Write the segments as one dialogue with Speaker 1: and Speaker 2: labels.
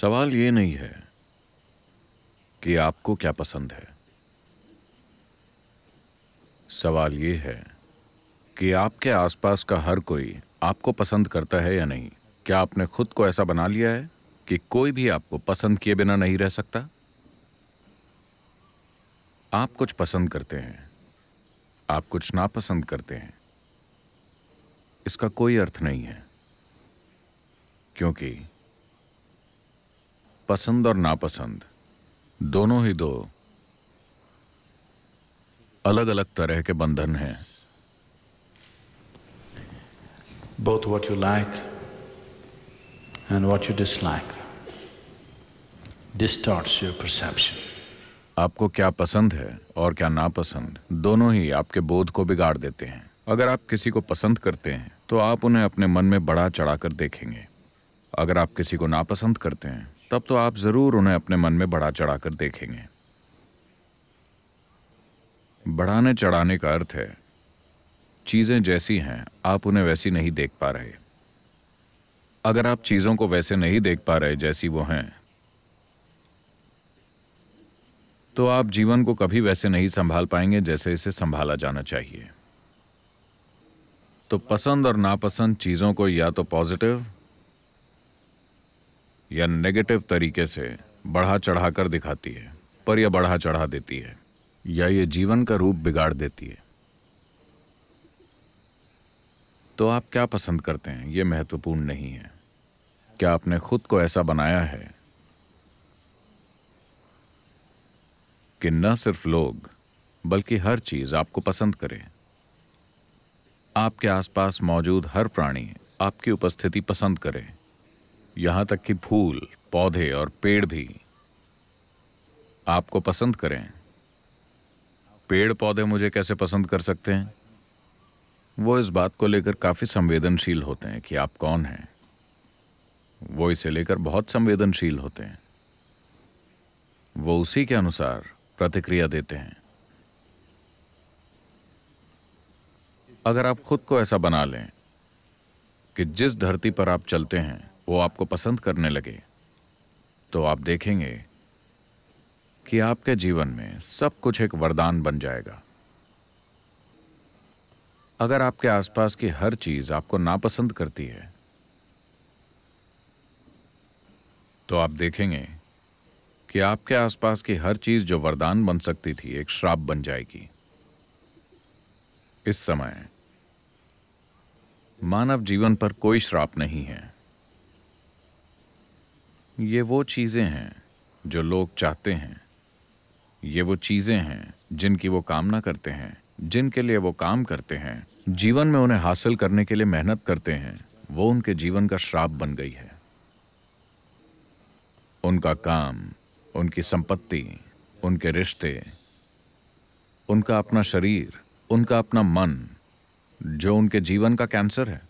Speaker 1: सवाल ये नहीं है कि आपको क्या पसंद है सवाल ये है कि आपके आसपास का हर कोई आपको पसंद करता है या नहीं क्या आपने खुद को ऐसा बना लिया है कि कोई भी आपको पसंद किए बिना नहीं रह सकता आप कुछ पसंद करते हैं आप कुछ नापसंद करते हैं इसका कोई अर्थ नहीं है क्योंकि पसंद और नापसंद दोनों ही दो अलग अलग तरह के बंधन हैं both what you like and what you dislike distorts your perception. आपको क्या पसंद है और क्या नापसंद दोनों ही आपके बोध को बिगाड़ देते हैं अगर आप किसी को पसंद करते हैं तो आप उन्हें अपने मन में बड़ा चढ़ाकर देखेंगे अगर आप किसी को नापसंद करते हैं तब तो आप ज़रूर उन्हें अपने मन में बढ़ा चढ़ा कर देखेंगे बढ़ाने चढ़ाने का अर्थ है चीज़ें जैसी हैं आप उन्हें वैसी नहीं देख पा रहे अगर आप चीज़ों को वैसे नहीं देख पा रहे जैसी वो हैं तो आप जीवन को कभी वैसे नहीं संभाल पाएंगे जैसे इसे संभाला जाना चाहिए तो पसंद और नापसंद चीज़ों को या तो पॉजिटिव या नेगेटिव तरीके से बढ़ा चढ़ा कर दिखाती है पर यह बढ़ा चढ़ा देती है या ये जीवन का रूप बिगाड़ देती है तो आप क्या पसंद करते हैं ये महत्वपूर्ण नहीं है क्या आपने खुद को ऐसा बनाया है कि न सिर्फ लोग बल्कि हर चीज आपको पसंद करे आपके आसपास मौजूद हर प्राणी आपकी उपस्थिति पसंद करे यहां तक कि फूल पौधे और पेड़ भी आपको पसंद करें पेड़ पौधे मुझे कैसे पसंद कर सकते हैं वो इस बात को लेकर काफ़ी संवेदनशील होते हैं कि आप कौन हैं वो इसे लेकर बहुत संवेदनशील होते हैं वो उसी के अनुसार प्रतिक्रिया देते हैं अगर आप खुद को ऐसा बना लें कि जिस धरती पर आप चलते हैं वो आपको पसंद करने लगे तो आप देखेंगे कि आपके जीवन में सब कुछ एक वरदान बन जाएगा अगर आपके आसपास की हर चीज आपको नापसंद करती है तो आप देखेंगे कि आपके आसपास की हर चीज जो वरदान बन सकती थी एक श्राप बन जाएगी इस समय मानव जीवन पर कोई श्राप नहीं है ये वो चीज़ें हैं जो लोग चाहते हैं ये वो चीज़ें हैं जिनकी वो कामना करते हैं जिनके लिए वो काम करते हैं जीवन में उन्हें हासिल करने के लिए मेहनत करते हैं वो उनके जीवन का श्राप बन गई है उनका काम उनकी संपत्ति उनके रिश्ते उनका अपना शरीर उनका अपना मन जो उनके जीवन का कैंसर है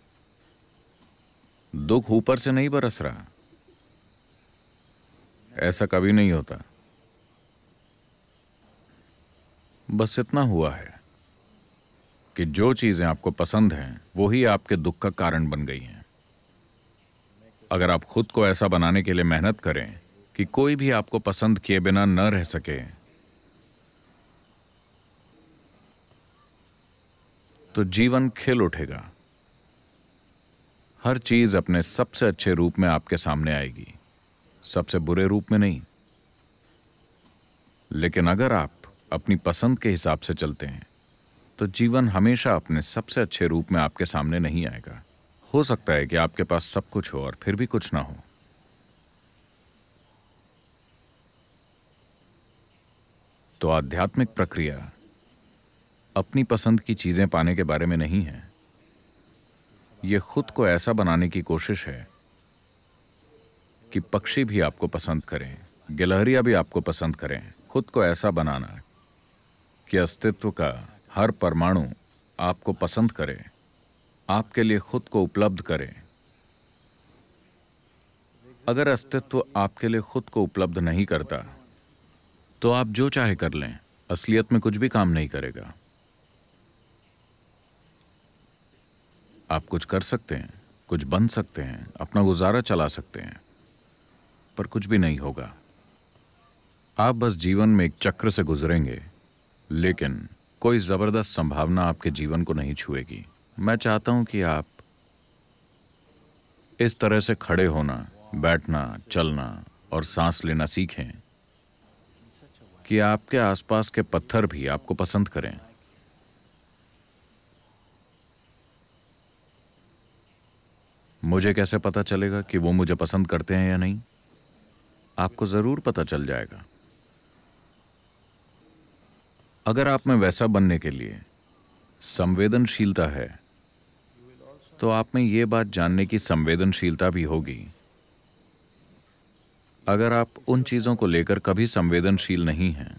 Speaker 1: दुख ऊपर से नहीं बरस रहा ऐसा कभी नहीं होता बस इतना हुआ है कि जो चीज़ें आपको पसंद हैं वो ही आपके दुख का कारण बन गई हैं अगर आप खुद को ऐसा बनाने के लिए मेहनत करें कि कोई भी आपको पसंद किए बिना न रह सके तो जीवन खिल उठेगा हर चीज अपने सबसे अच्छे रूप में आपके सामने आएगी सबसे बुरे रूप में नहीं लेकिन अगर आप अपनी पसंद के हिसाब से चलते हैं तो जीवन हमेशा अपने सबसे अच्छे रूप में आपके सामने नहीं आएगा हो सकता है कि आपके पास सब कुछ हो और फिर भी कुछ ना हो तो आध्यात्मिक प्रक्रिया अपनी पसंद की चीजें पाने के बारे में नहीं है यह खुद को ऐसा बनाने की कोशिश है कि पक्षी भी आपको पसंद करें गिलहरिया भी आपको पसंद करें खुद को ऐसा बनाना कि अस्तित्व का हर परमाणु आपको पसंद करे आपके लिए खुद को उपलब्ध करे अगर अस्तित्व आपके लिए खुद को उपलब्ध नहीं करता तो आप जो चाहे कर लें असलियत में कुछ भी काम नहीं करेगा आप कुछ कर सकते हैं कुछ बन सकते हैं अपना गुजारा चला सकते हैं पर कुछ भी नहीं होगा आप बस जीवन में एक चक्र से गुजरेंगे लेकिन कोई ज़बरदस्त संभावना आपके जीवन को नहीं छुएगी मैं चाहता हूं कि आप इस तरह से खड़े होना बैठना चलना और सांस लेना सीखें कि आपके आसपास के पत्थर भी आपको पसंद करें मुझे कैसे पता चलेगा कि वो मुझे पसंद करते हैं या नहीं आपको ज़रूर पता चल जाएगा अगर आप में वैसा बनने के लिए संवेदनशीलता है तो आप में ये बात जानने की संवेदनशीलता भी होगी अगर आप उन चीज़ों को लेकर कभी संवेदनशील नहीं हैं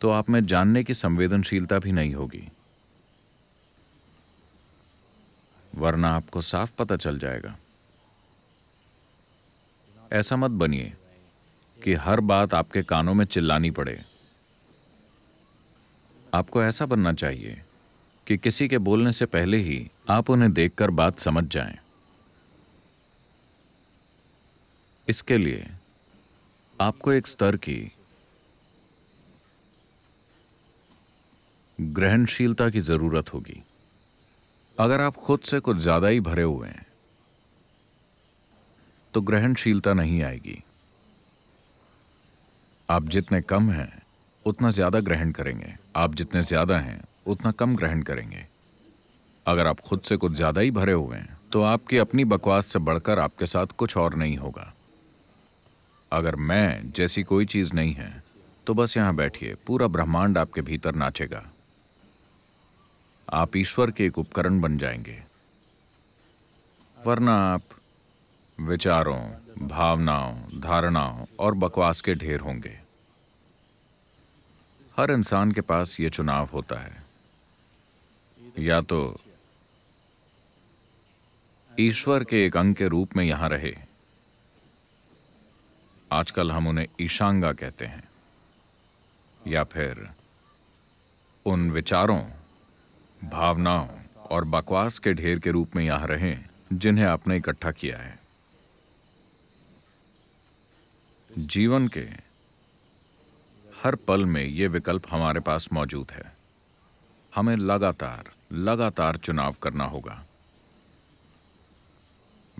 Speaker 1: तो आप में जानने की संवेदनशीलता भी नहीं होगी वरना आपको साफ पता चल जाएगा ऐसा मत बनिए कि हर बात आपके कानों में चिल्लानी पड़े आपको ऐसा बनना चाहिए कि किसी के बोलने से पहले ही आप उन्हें देखकर बात समझ जाएं। इसके लिए आपको एक स्तर की ग्रहणशीलता की जरूरत होगी अगर आप खुद से कुछ ज्यादा ही भरे हुए हैं तो ग्रहणशीलता नहीं आएगी आप जितने कम हैं उतना ज़्यादा ग्रहण करेंगे आप जितने ज़्यादा हैं उतना कम ग्रहण करेंगे अगर आप खुद से कुछ ज़्यादा ही भरे हुए हैं तो आपकी अपनी बकवास से बढ़कर आपके साथ कुछ और नहीं होगा अगर मैं जैसी कोई चीज़ नहीं है तो बस यहां बैठिए पूरा ब्रह्मांड आपके भीतर नाचेगा आप ईश्वर के एक उपकरण बन जाएंगे वरना आप विचारों भावनाओं धारणाओं और बकवास के ढेर होंगे हर इंसान के पास ये चुनाव होता है या तो ईश्वर के एक अंग के रूप में यहां रहे आजकल हम उन्हें ईशांगा कहते हैं या फिर उन विचारों भावनाओं और बकवास के ढेर के रूप में यहां रहें जिन्हें आपने इकट्ठा किया है जीवन के हर पल में ये विकल्प हमारे पास मौजूद है हमें लगातार लगातार चुनाव करना होगा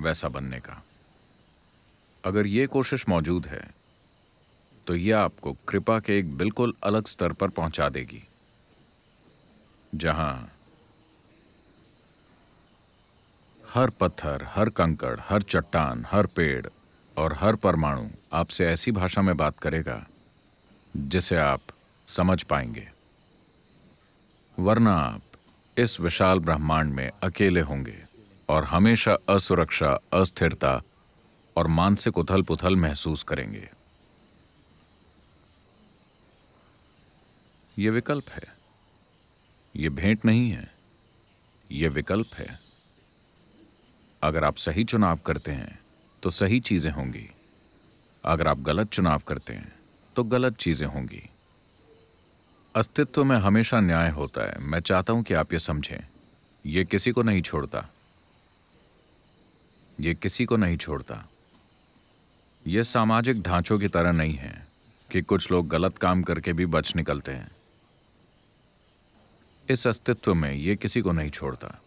Speaker 1: वैसा बनने का अगर ये कोशिश मौजूद है तो यह आपको कृपा के एक बिल्कुल अलग स्तर पर पहुंचा देगी जहां हर पत्थर हर कंकड़ हर चट्टान हर पेड़ और हर परमाणु आपसे ऐसी भाषा में बात करेगा जिसे आप समझ पाएंगे वरना आप इस विशाल ब्रह्मांड में अकेले होंगे और हमेशा असुरक्षा अस्थिरता और मानसिक उथल पुथल महसूस करेंगे ये विकल्प है ये भेंट नहीं है ये विकल्प है अगर आप सही चुनाव करते हैं तो सही चीज़ें होंगी अगर आप गलत चुनाव करते हैं तो गलत चीज़ें होंगी अस्तित्व में हमेशा न्याय होता है मैं चाहता हूं कि आप ये समझें ये किसी को नहीं छोड़ता ये किसी को नहीं छोड़ता ये सामाजिक ढांचों की तरह नहीं है कि कुछ लोग गलत काम करके भी बच निकलते हैं इस अस्तित्व में ये किसी को नहीं छोड़ता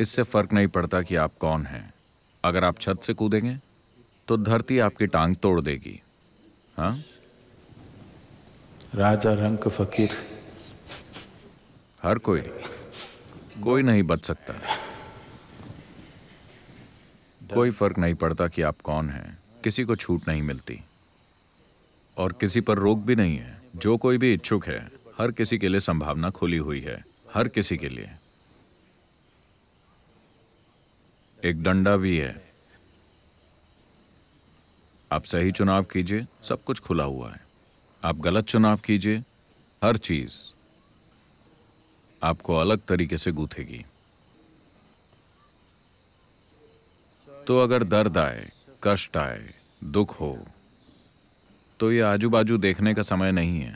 Speaker 1: इससे फर्क नहीं पड़ता कि आप कौन हैं अगर आप छत से कूदेंगे तो धरती आपकी टांग तोड़ देगी हाँ राजा रंग फकीर हर कोई कोई नहीं बच सकता कोई फर्क नहीं पड़ता कि आप कौन हैं किसी को छूट नहीं मिलती और किसी पर रोक भी नहीं है जो कोई भी इच्छुक है हर किसी के लिए संभावना खुली हुई है हर किसी के लिए एक डंडा भी है आप सही चुनाव कीजिए सब कुछ खुला हुआ है आप गलत चुनाव कीजिए हर चीज आपको अलग तरीके से गूथेगी तो अगर दर्द आए कष्ट आए दुख हो तो ये आजू बाजू देखने का समय नहीं है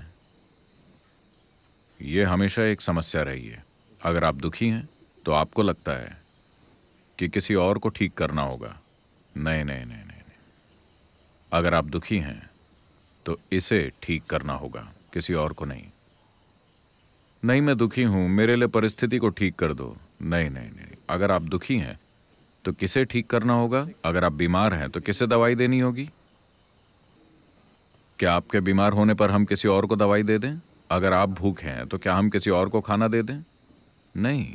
Speaker 1: ये हमेशा एक समस्या रही है अगर आप दुखी हैं तो आपको लगता है कि किसी और को ठीक करना होगा नहीं नहीं नहीं नहीं अगर आप दुखी हैं तो इसे ठीक करना होगा किसी और को नहीं नहीं मैं दुखी हूं मेरे लिए परिस्थिति को ठीक कर दो नहीं नहीं नहीं अगर आप दुखी हैं तो किसे ठीक करना होगा अगर आप बीमार हैं तो किसे दवाई देनी होगी क्या आपके बीमार होने पर हम किसी और को दवाई दे दें अगर आप भूखे हैं तो क्या हम किसी और को खाना दे दें नहीं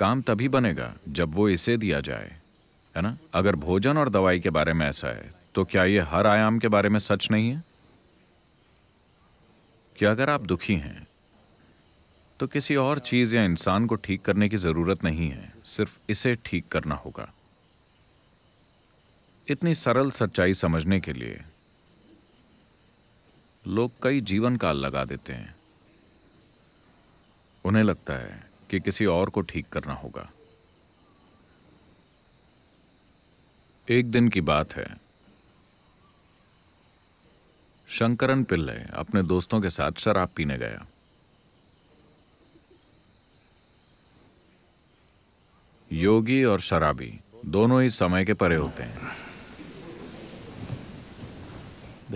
Speaker 1: काम तभी बनेगा जब वो इसे दिया जाए है ना अगर भोजन और दवाई के बारे में ऐसा है तो क्या ये हर आयाम के बारे में सच नहीं है कि अगर आप दुखी हैं तो किसी और चीज़ या इंसान को ठीक करने की ज़रूरत नहीं है सिर्फ इसे ठीक करना होगा इतनी सरल सच्चाई समझने के लिए लोग कई जीवन काल लगा देते हैं उन्हें लगता है कि किसी और को ठीक करना होगा एक दिन की बात है शंकरन पिल्ले अपने दोस्तों के साथ शराब पीने गया योगी और शराबी दोनों ही समय के परे होते हैं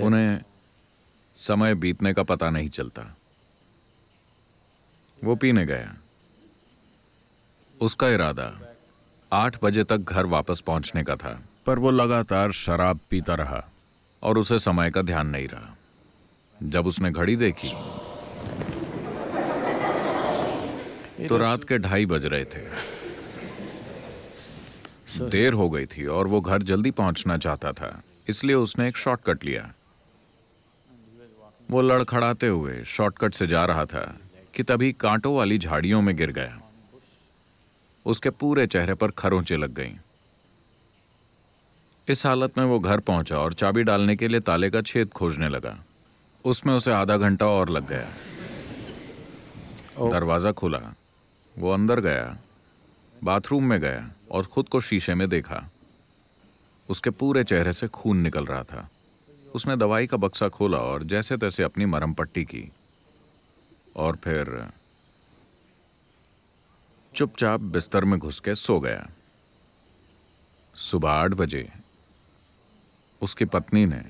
Speaker 1: उन्हें समय बीतने का पता नहीं चलता वो पीने गया उसका इरादा आठ बजे तक घर वापस पहुंचने का था पर वो लगातार शराब पीता रहा और उसे समय का ध्यान नहीं रहा जब उसने घड़ी देखी तो रात के ढाई बज रहे थे देर हो गई थी और वो घर जल्दी पहुंचना चाहता था इसलिए उसने एक शॉर्टकट लिया वो लड़खड़ाते हुए शॉर्टकट से जा रहा था कि तभी कांटों वाली झाड़ियों में गिर गया उसके पूरे चेहरे पर खरोंचे लग गईं इस हालत में वो घर पहुंचा और चाबी डालने के लिए ताले का छेद खोजने लगा उसमें उसे आधा घंटा और लग गया दरवाज़ा खुला वो अंदर गया बाथरूम में गया और खुद को शीशे में देखा उसके पूरे चेहरे से खून निकल रहा था उसने दवाई का बक्सा खोला और जैसे तैसे अपनी मरम पट्टी की और फिर चुपचाप बिस्तर में घुस के सो गया सुबह आठ बजे उसकी पत्नी ने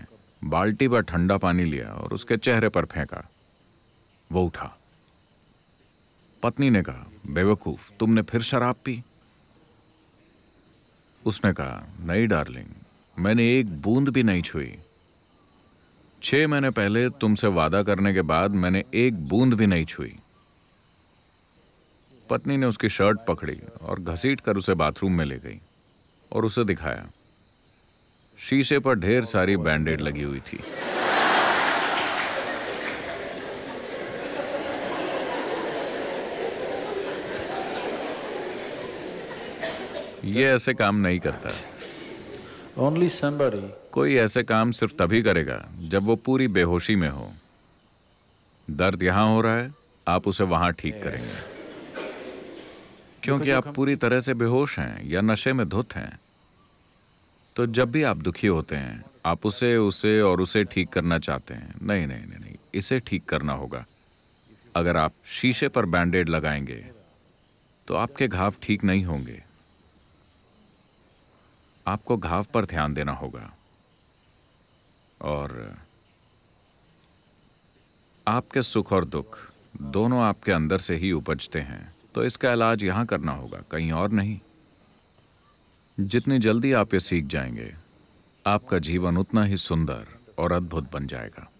Speaker 1: बाल्टी पर ठंडा पानी लिया और उसके चेहरे पर फेंका वो उठा पत्नी ने कहा बेवकूफ तुमने फिर शराब पी उसने कहा नहीं डार्लिंग मैंने एक बूंद भी नहीं छुई छह महीने पहले तुमसे वादा करने के बाद मैंने एक बूंद भी नहीं छुई पत्नी ने उसकी शर्ट पकड़ी और घसीट कर उसे बाथरूम में ले गई और उसे दिखाया शीशे पर ढेर सारी बैंडेड लगी हुई थी ये ऐसे काम नहीं करता ओनली somebody. कोई ऐसे काम सिर्फ तभी करेगा जब वो पूरी बेहोशी में हो दर्द यहां हो रहा है आप उसे वहां ठीक yeah. करेंगे क्योंकि आप पूरी तरह से बेहोश हैं या नशे में धुत हैं तो जब भी आप दुखी होते हैं आप उसे उसे और उसे ठीक करना चाहते हैं नहीं नहीं नहीं नहीं इसे ठीक करना होगा अगर आप शीशे पर बैंडेड लगाएंगे तो आपके घाव ठीक नहीं होंगे आपको घाव पर ध्यान देना होगा और आपके सुख और दुख दोनों आपके अंदर से ही उपजते हैं तो इसका इलाज यहाँ करना होगा कहीं और नहीं जितनी जल्दी आप ये सीख जाएंगे आपका जीवन उतना ही सुंदर और अद्भुत बन जाएगा